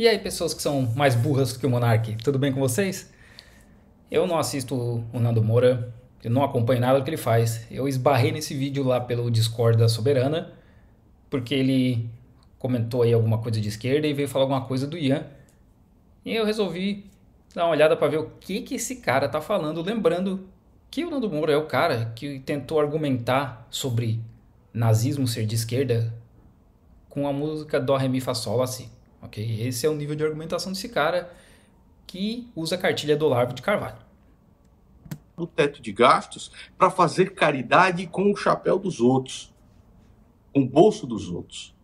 E aí, pessoas que são mais burras que o Monark, tudo bem com vocês? Eu não assisto o Nando Moura, eu não acompanho nada do que ele faz. Eu esbarrei nesse vídeo lá pelo Discord da Soberana, porque ele comentou aí alguma coisa de esquerda e veio falar alguma coisa do Ian. E eu resolvi dar uma olhada para ver o que, que esse cara tá falando, lembrando que o Nando Moura é o cara que tentou argumentar sobre nazismo ser de esquerda com a música do Ré, Mi, Fá, Sol, Si ok? Esse é o nível de argumentação desse cara que usa a cartilha do Larvo de Carvalho. No teto de gastos para fazer caridade com o chapéu dos outros, com o bolso dos outros.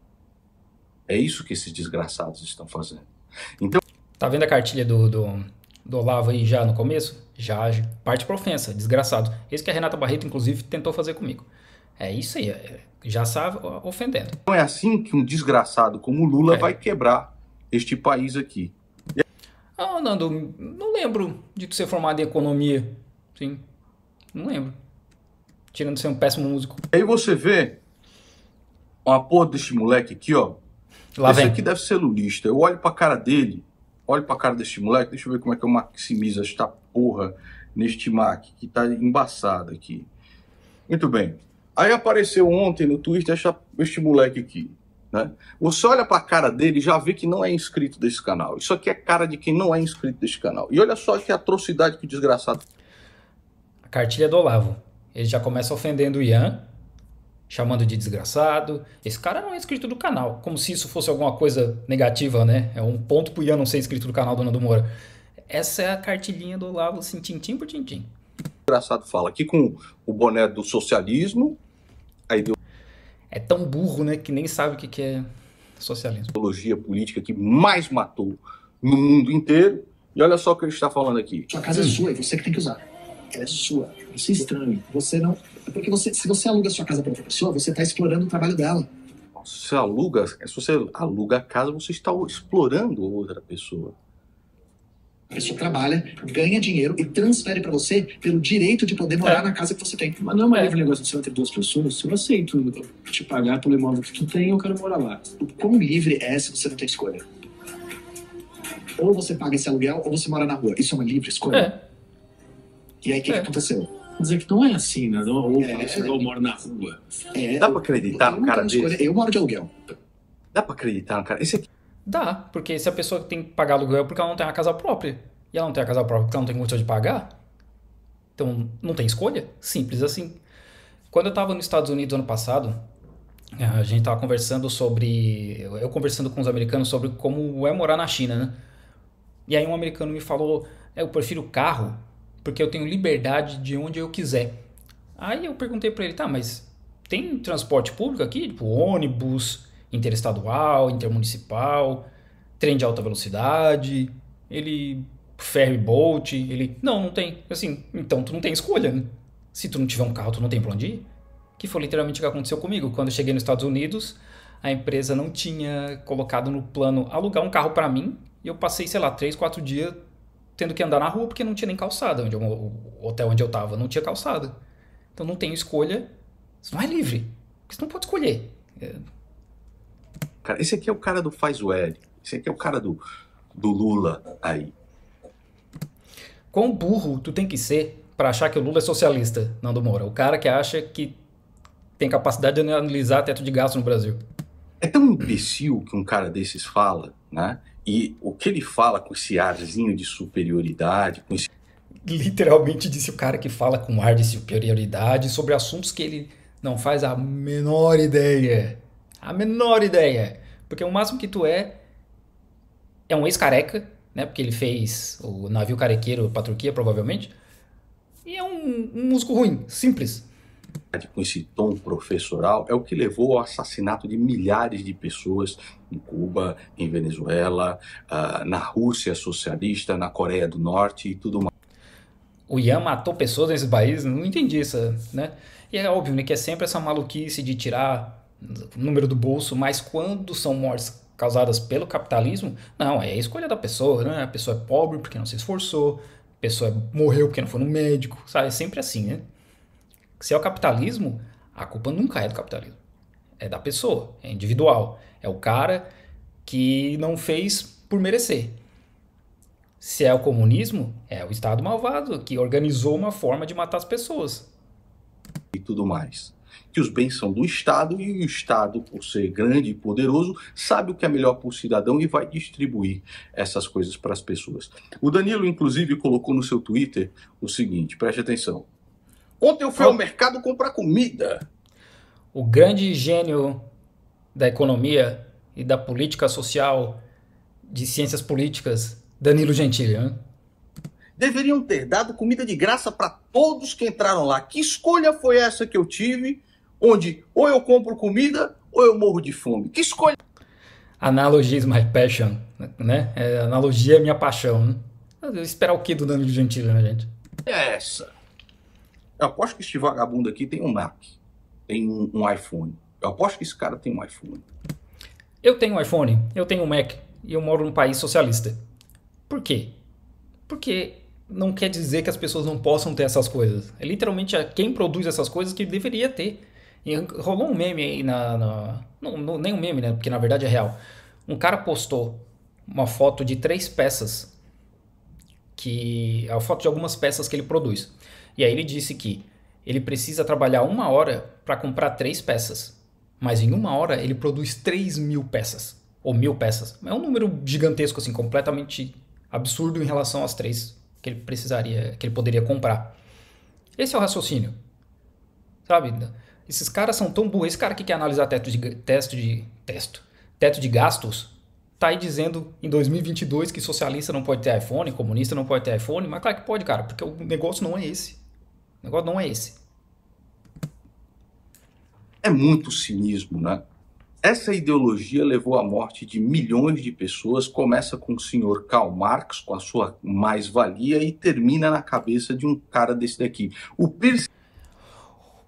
É isso que esses desgraçados estão fazendo. Então. Tá vendo a cartilha do, do, do Olavo aí já no começo? Já parte para ofensa, desgraçado. Esse que a Renata Barreto, inclusive, tentou fazer comigo. É isso aí. É, já sabe ofendendo. Não é assim que um desgraçado como Lula é. vai quebrar este país aqui. Ah, Nando, não lembro de tu ser formado em economia. Sim, não lembro. Tirando ser um péssimo músico. Aí você vê uma porra deste moleque aqui, ó. Lá Esse vem. aqui deve ser lulista. Eu olho pra cara dele, olho pra cara deste moleque, deixa eu ver como é que eu maximizo esta porra neste Mac, que tá embaçado aqui. Muito bem. Aí apareceu ontem no Twitter este moleque aqui. Né? Você olha para a cara dele e já vê que não é inscrito desse canal. Isso aqui é cara de quem não é inscrito desse canal. E olha só que atrocidade que desgraçado. A cartilha do Olavo. Ele já começa ofendendo o Ian, chamando de desgraçado. Esse cara não é inscrito do canal. Como se isso fosse alguma coisa negativa, né? É um ponto pro Ian não ser inscrito do canal, Dona do Moura. Essa é a cartilhinha do Olavo, assim, tintim por tintim. Desgraçado fala aqui com o boné do socialismo, a ideologia. É tão burro, né, que nem sabe o que é socialismo. Ideologia política que mais matou no mundo inteiro. E olha só o que ele está falando aqui. Sua casa é hum. sua e você que tem que usar. Ela é sua. Você é estranho. Você não. É porque você, se você aluga sua casa para outra pessoa, você está explorando o trabalho dela. Se aluga, se você aluga a casa, você está explorando outra pessoa. A pessoa trabalha, ganha dinheiro e transfere para você pelo direito de poder morar é. na casa que você tem. Mas não é livre negociação entre duas pessoas. Se eu aceito te pagar pelo imóvel que tu tem, eu quero morar lá. O quão livre é se você não tem escolha? Ou você paga esse aluguel ou você mora na rua. Isso é uma livre escolha. É. E aí o que, é. que aconteceu? dizer que não é assim, né? Não, ou é, eu, moro na rua. É, Dá pra acreditar no cara desse? Eu moro de aluguel. Dá pra acreditar no cara? Esse aqui Dá, porque se a pessoa tem que pagar aluguel porque ela não tem uma casa própria, e ela não tem a casa própria porque ela não tem condição de pagar, então não tem escolha, simples assim. Quando eu estava nos Estados Unidos ano passado, eh, a gente estava conversando sobre, eu conversando com os americanos sobre como é morar na China, né? E aí um americano me falou, é, eu prefiro carro porque eu tenho liberdade de onde eu quiser. Aí eu perguntei para ele, tá, mas tem transporte público aqui, tipo ônibus, interestadual, intermunicipal, trem de alta velocidade, ele ferry boat, ele não, não tem. Assim, então tu não tem escolha, né? Se tu não tiver um carro, tu não tem pra onde ir. Que foi literalmente o que aconteceu comigo quando eu cheguei nos Estados Unidos. A empresa não tinha colocado no plano alugar um carro para mim e eu passei, sei lá, três, quatro dias tendo que andar na rua porque não tinha nem calçada. Onde eu, o hotel onde eu tava não tinha calçada. Então não tem escolha. Isso não é livre. você não pode escolher. É, Cara, esse aqui é o cara do faz o L. Esse aqui é o cara do, do Lula aí. Quão burro tu tem que ser para achar que o Lula é socialista, Nando Moura? O cara que acha que tem capacidade de analisar teto de gasto no Brasil. É tão imbecil que um cara desses fala, né? E o que ele fala com esse arzinho de superioridade, com esse... Literalmente disse o cara que fala com ar de superioridade sobre assuntos que ele não faz a menor ideia a menor ideia. Porque o máximo que tu é é um ex-careca, né? Porque ele fez o navio carequeiro pra Turquia, provavelmente. E é um, um músico ruim, simples. Com esse tom professoral, é o que levou ao assassinato de milhares de pessoas em Cuba, em Venezuela, ah, na Rússia socialista, na Coreia do Norte e tudo mais. O Ian matou pessoas nesse país? Não entendi isso, né? E é óbvio, né, que é sempre essa maluquice de tirar número do bolso, mas quando são mortes causadas pelo capitalismo, não, é a escolha da pessoa, né? A pessoa é pobre porque não se esforçou, a pessoa morreu porque não foi no médico, sabe? É sempre assim, né? Se é o capitalismo, a culpa nunca é do capitalismo. É da pessoa, é individual. É o cara que não fez por merecer. Se é o comunismo, é o Estado malvado que organizou uma forma de matar as pessoas. E tudo mais que os bens são do Estado e o Estado, por ser grande e poderoso, sabe o que é melhor para o cidadão e vai distribuir essas coisas para as pessoas. O Danilo, inclusive, colocou no seu Twitter o seguinte: preste atenção. Ontem eu fui ao mercado comprar comida. O grande gênio da economia e da política social, de ciências políticas, Danilo Gentili, deveriam ter dado comida de graça para todos que entraram lá. Que escolha foi essa que eu tive onde ou eu compro comida ou eu morro de fome. Que escolha. Analogy is my passion, né? É, analogia é minha paixão. Né? Esperar o que do Danilo Gentili, né, gente? É essa. Eu aposto que este vagabundo aqui tem um Mac, tem um, um iPhone. Eu aposto que esse cara tem um iPhone. Eu tenho um iPhone, eu tenho um Mac e eu moro num país socialista. Por quê? Porque não quer dizer que as pessoas não possam ter essas coisas. É literalmente quem produz essas coisas que deveria ter rolou um meme aí na. na nem um meme, né? Porque na verdade é real. Um cara postou uma foto de três peças. Que. É a foto de algumas peças que ele produz. E aí ele disse que ele precisa trabalhar uma hora para comprar três peças. Mas em uma hora ele produz três mil peças. Ou mil peças. É um número gigantesco, assim, completamente absurdo em relação às três que ele precisaria, que ele poderia comprar. Esse é o raciocínio. Sabe? Esses caras são tão burros. Esse cara que quer analisar teto de, teto de, teto, teto de gastos tá aí dizendo em 2022 que socialista não pode ter iPhone, comunista não pode ter iPhone, mas claro que pode, cara, porque o negócio não é esse. O negócio não é esse. É muito cinismo, né? Essa ideologia levou à morte de milhões de pessoas, começa com o senhor Karl Marx, com a sua mais-valia, e termina na cabeça de um cara desse daqui. O Percy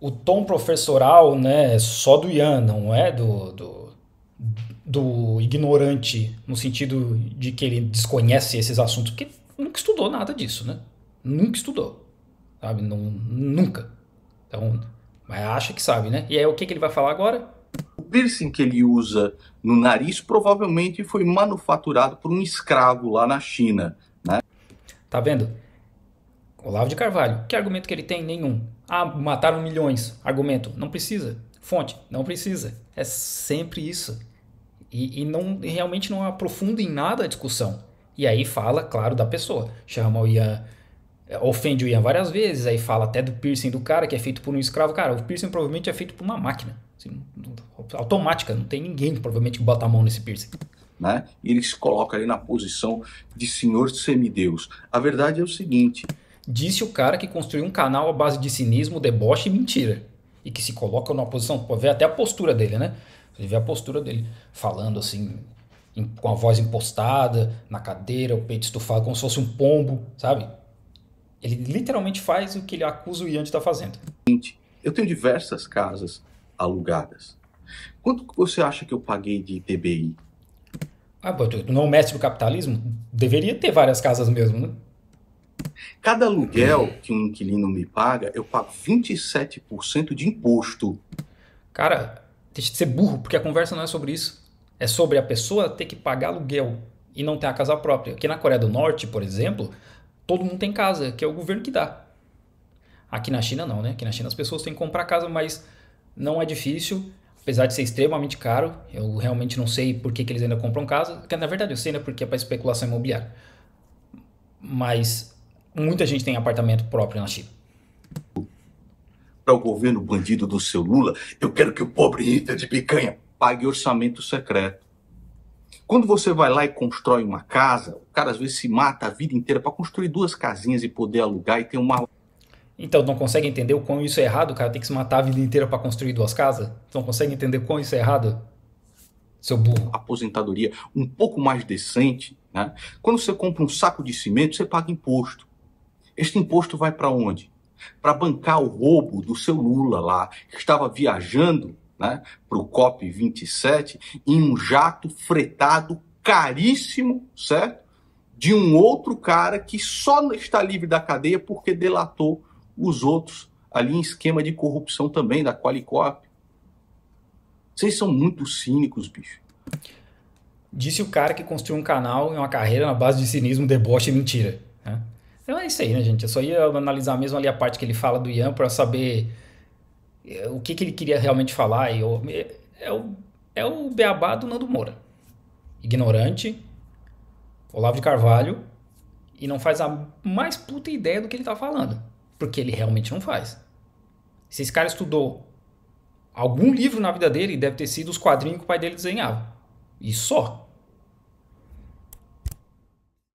o tom professoral né, é só do Ian, não é do, do, do, ignorante, no sentido de que ele desconhece esses assuntos, porque nunca estudou nada disso, né? Nunca estudou, sabe? Não, nunca. Então, mas acha que sabe, né? E aí o que, que ele vai falar agora? O piercing que ele usa no nariz provavelmente foi manufaturado por um escravo lá na China, né? Tá vendo? Olavo de Carvalho. Que argumento que ele tem? Nenhum. Ah, mataram milhões. Argumento. Não precisa. Fonte. Não precisa. É sempre isso. E, e não realmente não aprofunda em nada a discussão. E aí fala, claro, da pessoa. Chama o Ian, ofende o Ian várias vezes, aí fala até do piercing do cara, que é feito por um escravo. Cara, o piercing provavelmente é feito por uma máquina. Assim, automática, não tem ninguém provavelmente que bota a mão nesse piercing. Né? E ele se coloca ali na posição de senhor semideus. A verdade é o seguinte: Disse o cara que construiu um canal à base de cinismo, deboche e mentira. E que se coloca numa posição. ver até a postura dele, né? Você vê a postura dele falando assim, com a voz impostada, na cadeira, o peito estufado, como se fosse um pombo, sabe? Ele literalmente faz o que ele acusa o Ian de estar tá fazendo. Eu tenho diversas casas alugadas. Quanto você acha que eu paguei de TBI? Ah, tu não é mestre do capitalismo? Deveria ter várias casas mesmo, né? Cada aluguel que um inquilino me paga, eu pago 27% de imposto. Cara, deixa de ser burro, porque a conversa não é sobre isso. É sobre a pessoa ter que pagar aluguel e não ter a casa própria. Aqui na Coreia do Norte, por exemplo, todo mundo tem casa, que é o governo que dá. Aqui na China não, né? Aqui na China as pessoas têm que comprar casa, mas não é difícil, apesar de ser extremamente caro. Eu realmente não sei por que, que eles ainda compram casa. Na verdade eu sei, né? Porque é para especulação imobiliária. Mas Muita gente tem apartamento próprio na China. Para o governo bandido do seu Lula, eu quero que o pobre Rita de picanha pague orçamento secreto. Quando você vai lá e constrói uma casa, o cara às vezes se mata a vida inteira para construir duas casinhas e poder alugar e ter uma. Então, não consegue entender o quão isso é errado? O cara tem que se matar a vida inteira para construir duas casas? Não consegue entender o quão isso é errado? Seu burro. Aposentadoria um pouco mais decente, né? Quando você compra um saco de cimento, você paga imposto. Este imposto vai para onde? Para bancar o roubo do seu Lula lá, que estava viajando né, para o COP27 em um jato fretado caríssimo, certo? De um outro cara que só está livre da cadeia porque delatou os outros ali em esquema de corrupção também da Qualicop. Vocês são muito cínicos, bicho. Disse o cara que construiu um canal e uma carreira na base de cinismo, deboche e mentira. Né? Então é isso aí, né, gente? Eu só ia analisar mesmo ali a parte que ele fala do Ian para saber eh, o que, que ele queria realmente falar. E eu, é, o, é o beabá do Nando Moura. Ignorante, Olavo de Carvalho, e não faz a mais puta ideia do que ele tá falando. Porque ele realmente não faz. Se esse cara estudou algum livro na vida dele, deve ter sido os quadrinhos que o pai dele desenhava. E só.